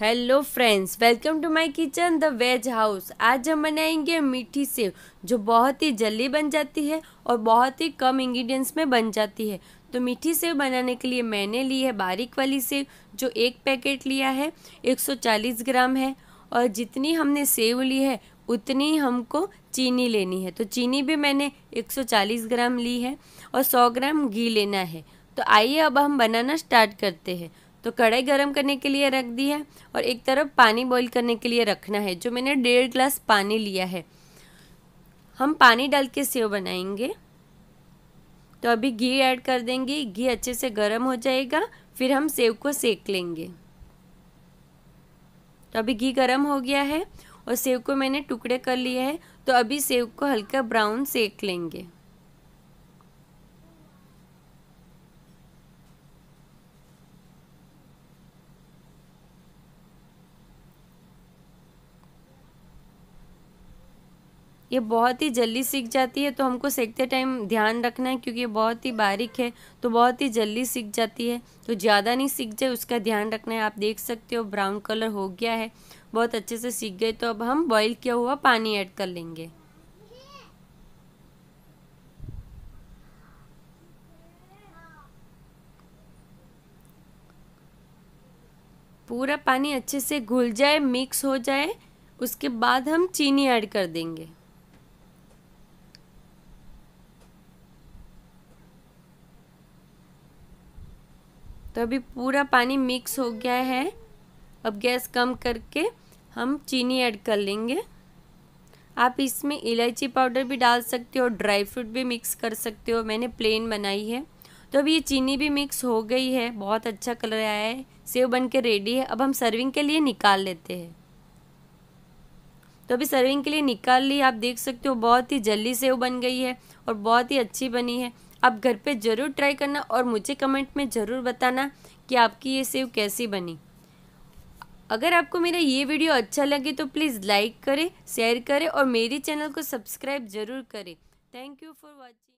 hello friends welcome to my kitchen the veg house आज हम बनाएंगे मीठी सेव जो बहुत ही जल्दी बन जाती है और बहुत ही कम इंग्रेडिएंट्स में बन जाती है तो मीठी सेव बनाने के लिए मैंने ली है बारीक वाली सेव जो एक पैकेट लिया है 140 ग्राम है और जितनी हमने सेव ली है उतनी हमको चीनी लेनी है तो चीनी भी मैंने एक ग्राम ली है और सौ ग्राम घी लेना है तो आइए अब हम बनाना स्टार्ट करते हैं तो कढ़ाई गर्म करने के लिए रख दी है और एक तरफ पानी बॉईल करने के लिए रखना है जो मैंने डेढ़ ग्लास पानी लिया है हम पानी डाल के सेव बनाएंगे तो अभी घी ऐड कर देंगे घी अच्छे से गर्म हो जाएगा फिर हम सेव को सेक लेंगे तो अभी घी गर्म हो गया है और सेव को मैंने टुकड़े कर लिए हैं तो अभी सेव को हल्का ब्राउन सेक लेंगे ये बहुत ही जल्दी सीख जाती है तो हमको सीखते टाइम ध्यान रखना है क्योंकि ये बहुत ही बारीक है तो बहुत ही जल्दी सीख जाती है तो ज़्यादा नहीं सीख जाए उसका ध्यान रखना है आप देख सकते हो ब्राउन कलर हो गया है बहुत अच्छे से सीख गए तो अब हम बॉईल किया हुआ पानी ऐड कर लेंगे पूरा पानी अच्छे से घुल जाए मिक्स हो जाए उसके बाद हम चीनी ऐड कर देंगे तो अभी पूरा पानी मिक्स हो गया है अब गैस कम करके हम चीनी ऐड कर लेंगे आप इसमें इलायची पाउडर भी डाल सकते हो ड्राई फ्रूट भी मिक्स कर सकते हो मैंने प्लेन बनाई है तो अभी ये चीनी भी मिक्स हो गई है बहुत अच्छा कलर आया है सेव बन के रेडी है अब हम सर्विंग के लिए निकाल लेते हैं तो अभी सर्विंग के लिए निकाल ली आप देख सकते हो बहुत ही जल्दी सेव बन गई है और बहुत ही अच्छी बनी है आप घर पे ज़रूर ट्राई करना और मुझे कमेंट में ज़रूर बताना कि आपकी ये सेव कैसी बनी अगर आपको मेरा ये वीडियो अच्छा लगे तो प्लीज़ लाइक करें शेयर करें और मेरे चैनल को सब्सक्राइब ज़रूर करें थैंक यू फॉर वॉचिंग